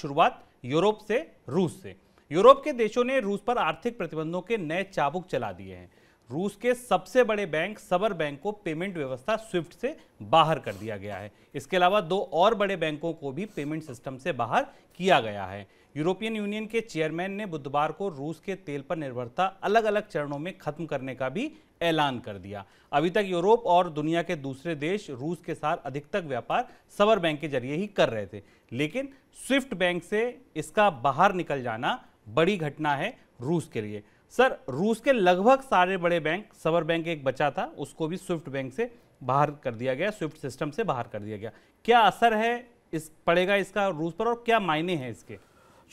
शुरुआत यूरोप से रूस से यूरोप के देशों ने रूस पर आर्थिक प्रतिबंधों के नए चाबुक चला दिए हैं रूस के सबसे बड़े बैंक सबर बैंक को पेमेंट व्यवस्था स्विफ्ट से बाहर कर दिया गया है इसके अलावा दो और बड़े बैंकों को भी पेमेंट सिस्टम से बाहर किया गया है यूरोपियन यूनियन के चेयरमैन ने बुधवार को रूस के तेल पर निर्भरता अलग अलग चरणों में खत्म करने का भी ऐलान कर दिया अभी तक यूरोप और दुनिया के दूसरे देश रूस के साथ अधिकतर व्यापार सबर बैंक के जरिए ही कर रहे थे लेकिन स्विफ्ट बैंक से इसका बाहर निकल जाना बड़ी घटना है रूस के लिए सर रूस के लगभग सारे बड़े बैंक सबर बैंक एक बचा था उसको भी स्विफ्ट बैंक से बाहर कर दिया गया स्विफ्ट सिस्टम से बाहर कर दिया गया क्या असर है इस पड़ेगा इसका रूस पर और क्या मायने हैं इसके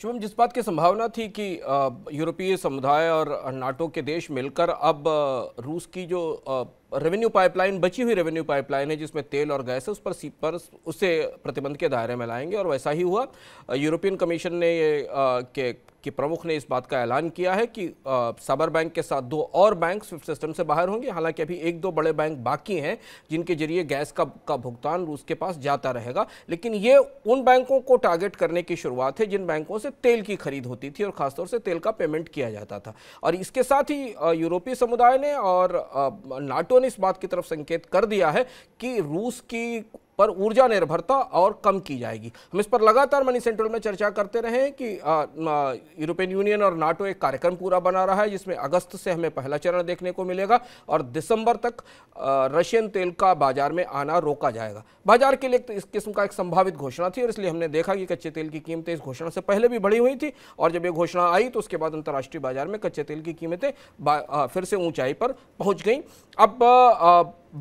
शुभम जिस बात की संभावना थी कि यूरोपीय समुदाय और नाटो के देश मिलकर अब रूस की जो रेवेन्यू पाइपलाइन बची हुई रेवेन्यू पाइपलाइन है जिसमें तेल और गैस है उस पर पर उसे प्रतिबंध के दायरे में लाएंगे और वैसा ही हुआ यूरोपियन कमीशन ने ये के कि प्रमुख ने इस बात का ऐलान किया है कि साबर बैंक के साथ दो और बैंक स्विफ्ट सिस्टम से बाहर होंगे हालांकि अभी एक दो बड़े बैंक बाकी हैं जिनके जरिए गैस का का भुगतान रूस के पास जाता रहेगा लेकिन ये उन बैंकों को टारगेट करने की शुरुआत है जिन बैंकों से तेल की खरीद होती थी और खासतौर से तेल का पेमेंट किया जाता था और इसके साथ ही यूरोपीय समुदाय ने और नाटो इस बात की तरफ संकेत कर दिया है कि रूस की पर ऊर्जा निर्भरता और कम की जाएगी हम इस पर लगातार मनी सेंट्रल में चर्चा करते रहे कि यूरोपियन यूनियन और नाटो एक कार्यक्रम पूरा बना रहा है जिसमें अगस्त से हमें पहला चरण देखने को मिलेगा और दिसंबर तक रशियन तेल का बाजार में आना रोका जाएगा बाजार के लिए तो इस किस्म का एक संभावित घोषणा थी और इसलिए हमने देखा कि कच्चे तेल की कीमतें इस घोषणा से पहले भी बढ़ी हुई थी और जब ये घोषणा आई तो उसके बाद अंतर्राष्ट्रीय बाजार में कच्चे तेल की कीमतें फिर से ऊंचाई पर पहुंच गई अब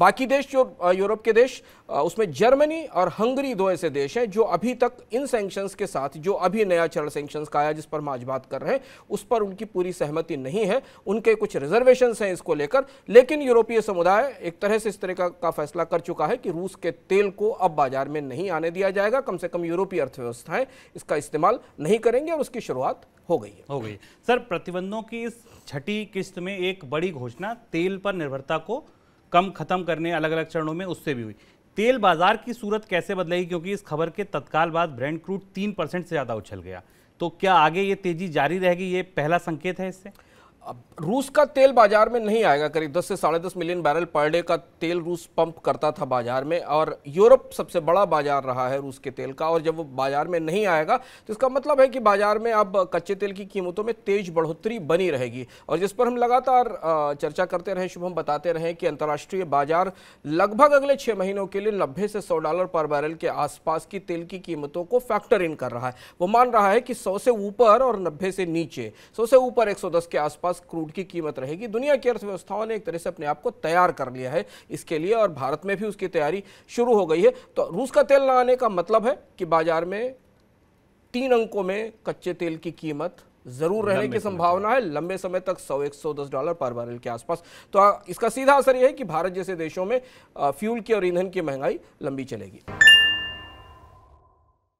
बाकी देश जो यूरोप के देश उसमें जर्मनी और हंगरी दो ऐसे देश हैं जो अभी तक इन सैंक्शंस के साथ जो अभी नया चरण सैंक्शंस का आया जिस पर हम आज बात कर रहे हैं उस पर उनकी पूरी सहमति नहीं है उनके कुछ रिजर्वेशंस हैं इसको लेकर लेकिन यूरोपीय समुदाय एक तरह से इस तरह का, का फैसला कर चुका है कि रूस के तेल को अब बाजार में नहीं आने दिया जाएगा कम से कम यूरोपीय अर्थव्यवस्थाएं इसका इस्तेमाल नहीं करेंगे और उसकी शुरुआत हो गई है हो गई सर प्रतिबंधों की इस छठी किस्त में एक बड़ी घोषणा तेल पर निर्भरता को कम खत्म करने अलग अलग चरणों में उससे भी हुई तेल बाजार की सूरत कैसे बदलेगी क्योंकि इस खबर के तत्काल बाद ब्रांड क्रूड तीन परसेंट से ज़्यादा उछल गया तो क्या आगे ये तेजी जारी रहेगी ये पहला संकेत है इससे अब रूस का तेल बाजार में नहीं आएगा करीब 10 से साढ़े दस मिलियन बैरल पर डे का तेल रूस पंप करता था बाजार में और यूरोप सबसे बड़ा बाजार रहा है रूस के तेल का और जब वो बाजार में नहीं आएगा तो इसका मतलब है कि बाजार में अब कच्चे तेल की कीमतों में तेज बढ़ोतरी बनी रहेगी और जिस पर हम लगातार चर्चा करते शुभ शुभम बताते रहे कि अंतर्राष्ट्रीय बाजार लगभग अगले छः महीनों के लिए नब्बे से सौ डॉलर पर बैरल के आसपास की तेल की कीमतों को फैक्टर इन कर रहा है वो मान रहा है कि सौ से ऊपर और नब्बे से नीचे सौ से ऊपर एक के आसपास पास क्रूड की कीमत रहेगी दुनिया की अर्थव्यवस्थाओं ने एक तरह से अपने आप को तैयार कर लिया है इसके लिए और भारत में भी उसकी तैयारी शुरू हो गई है तो रूस का तेल ना आने का मतलब है कि बाजार में तीन अंकों में कच्चे तेल की कीमत जरूर रहने की संभावना है लंबे समय तक 100 110 डॉलर पर बैरल के आसपास तो इसका सीधा असर यह है कि भारत जैसे देशों में फ्यूल की और ईंधन की महंगाई लंबी चलेगी